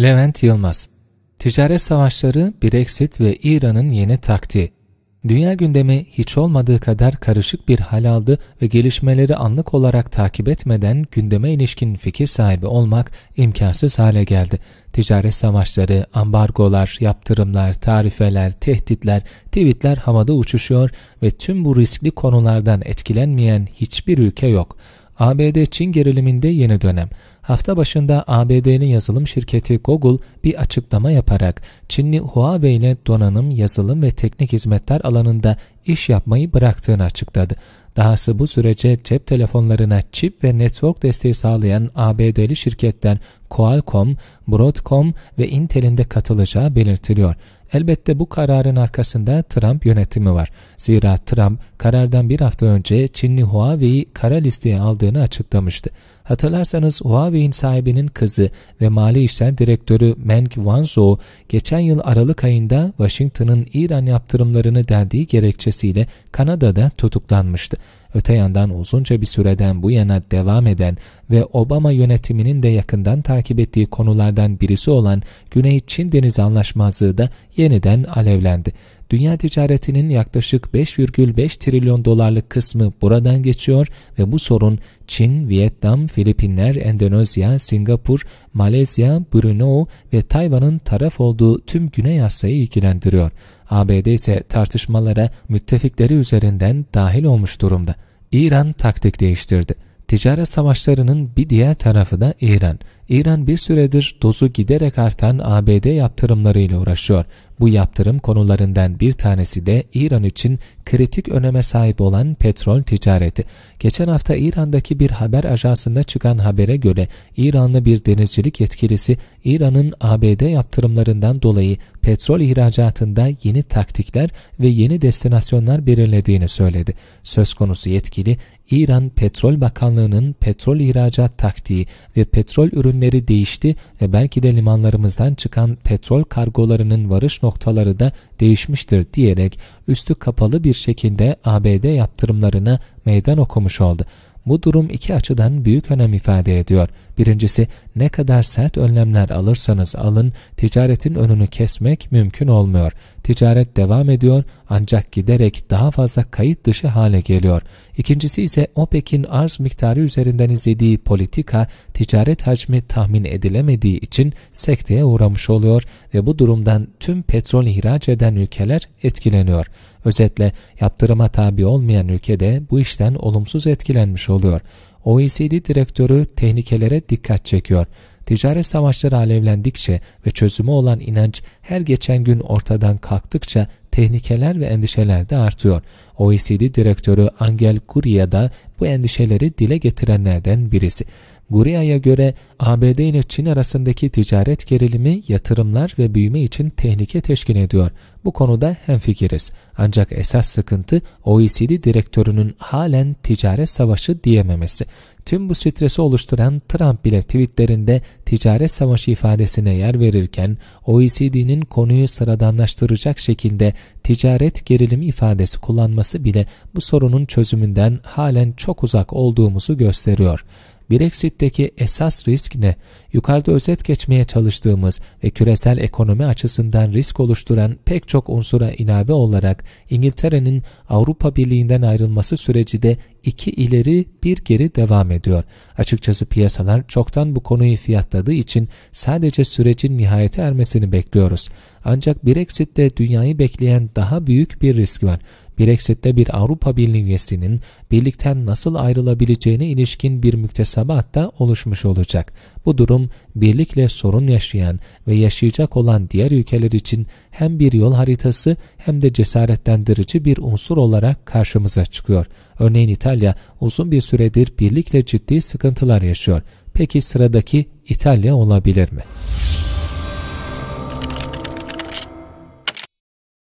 Levent Yılmaz Ticaret savaşları, Brexit ve İran'ın yeni taktiği Dünya gündemi hiç olmadığı kadar karışık bir hal aldı ve gelişmeleri anlık olarak takip etmeden gündeme ilişkin fikir sahibi olmak imkansız hale geldi. Ticaret savaşları, ambargolar, yaptırımlar, tarifeler, tehditler, tweetler havada uçuşuyor ve tüm bu riskli konulardan etkilenmeyen hiçbir ülke yok. ABD-Çin geriliminde yeni dönem. Hafta başında ABD'nin yazılım şirketi Google bir açıklama yaparak Çinli Huawei ile donanım, yazılım ve teknik hizmetler alanında iş yapmayı bıraktığını açıkladı. Dahası bu sürece cep telefonlarına çip ve network desteği sağlayan ABD'li şirketler Qualcomm, Broadcom ve Intel'in de katılacağı belirtiliyor. Elbette bu kararın arkasında Trump yönetimi var. Zira Trump karardan bir hafta önce Çinli Huawei'yi kara listeye aldığını açıklamıştı. Hatırlarsanız Huawei'in sahibinin kızı ve mali işler direktörü Meng Wanzhou geçen yıl Aralık ayında Washington'ın İran yaptırımlarını deldiği gerekçesiyle Kanada'da tutuklanmıştı. Öte yandan uzunca bir süreden bu yana devam eden ve Obama yönetiminin de yakından takip ettiği konulardan birisi olan Güney Çin Denizi Anlaşmazlığı da yeniden alevlendi. Dünya ticaretinin yaklaşık 5,5 trilyon dolarlık kısmı buradan geçiyor ve bu sorun Çin, Vietnam, Filipinler, Endonezya, Singapur, Malezya, Brunei ve Tayvan'ın taraf olduğu tüm Güney Asya'yı ilgilendiriyor. ABD ise tartışmalara müttefikleri üzerinden dahil olmuş durumda. İran taktik değiştirdi. Ticaret savaşlarının bir diğer tarafı da İran. İran bir süredir dozu giderek artan ABD yaptırımlarıyla uğraşıyor. Bu yaptırım konularından bir tanesi de İran için kritik öneme sahip olan petrol ticareti. Geçen hafta İran'daki bir haber ajansında çıkan habere göre İranlı bir denizcilik yetkilisi İran'ın ABD yaptırımlarından dolayı petrol ihracatında yeni taktikler ve yeni destinasyonlar belirlediğini söyledi. Söz konusu yetkili İran Petrol Bakanlığı'nın petrol ihracat taktiği ve petrol ürünleri değişti ve belki de limanlarımızdan çıkan petrol kargolarının varış noktaları da değişmiştir diyerek üstü kapalı bir şekilde ABD yaptırımlarını meydan okumuş oldu. Bu durum iki açıdan büyük önem ifade ediyor. Birincisi ne kadar sert önlemler alırsanız alın, ticaretin önünü kesmek mümkün olmuyor. Ticaret devam ediyor ancak giderek daha fazla kayıt dışı hale geliyor. İkincisi ise OPEC'in arz miktarı üzerinden izlediği politika ticaret hacmi tahmin edilemediği için sekteye uğramış oluyor ve bu durumdan tüm petrol ihraç eden ülkeler etkileniyor. Özetle yaptırıma tabi olmayan ülkede bu işten olumsuz etkilenmiş oluyor. OECD direktörü tehlikelere dikkat çekiyor. Ticaret savaşları alevlendikçe ve çözüme olan inanç her geçen gün ortadan kalktıkça tehlikeler ve endişeler de artıyor. OECD direktörü Angel Gurria da bu endişeleri dile getirenlerden birisi. Guria'ya göre ABD ile Çin arasındaki ticaret gerilimi yatırımlar ve büyüme için tehlike teşkil ediyor. Bu konuda hemfikiriz. Ancak esas sıkıntı OECD direktörünün halen ticaret savaşı diyememesi. Tüm bu stresi oluşturan Trump bile tweetlerinde ticaret savaşı ifadesine yer verirken OECD'nin konuyu sıradanlaştıracak şekilde ticaret gerilimi ifadesi kullanması bile bu sorunun çözümünden halen çok uzak olduğumuzu gösteriyor. Brexit'teki esas risk ne? Yukarıda özet geçmeye çalıştığımız ve küresel ekonomi açısından risk oluşturan pek çok unsura ilave olarak İngiltere'nin Avrupa Birliği'nden ayrılması süreci de iki ileri bir geri devam ediyor. Açıkçası piyasalar çoktan bu konuyu fiyatladığı için sadece sürecin nihayete ermesini bekliyoruz. Ancak Brexit'te dünyayı bekleyen daha büyük bir risk var. Brexit'te bir Avrupa Birliği üyesinin birlikten nasıl ayrılabileceğine ilişkin bir müktesebat da oluşmuş olacak. Bu durum birlikle sorun yaşayan ve yaşayacak olan diğer ülkeler için hem bir yol haritası hem de cesaretlendirici bir unsur olarak karşımıza çıkıyor. Örneğin İtalya uzun bir süredir birlikle ciddi sıkıntılar yaşıyor. Peki sıradaki İtalya olabilir mi?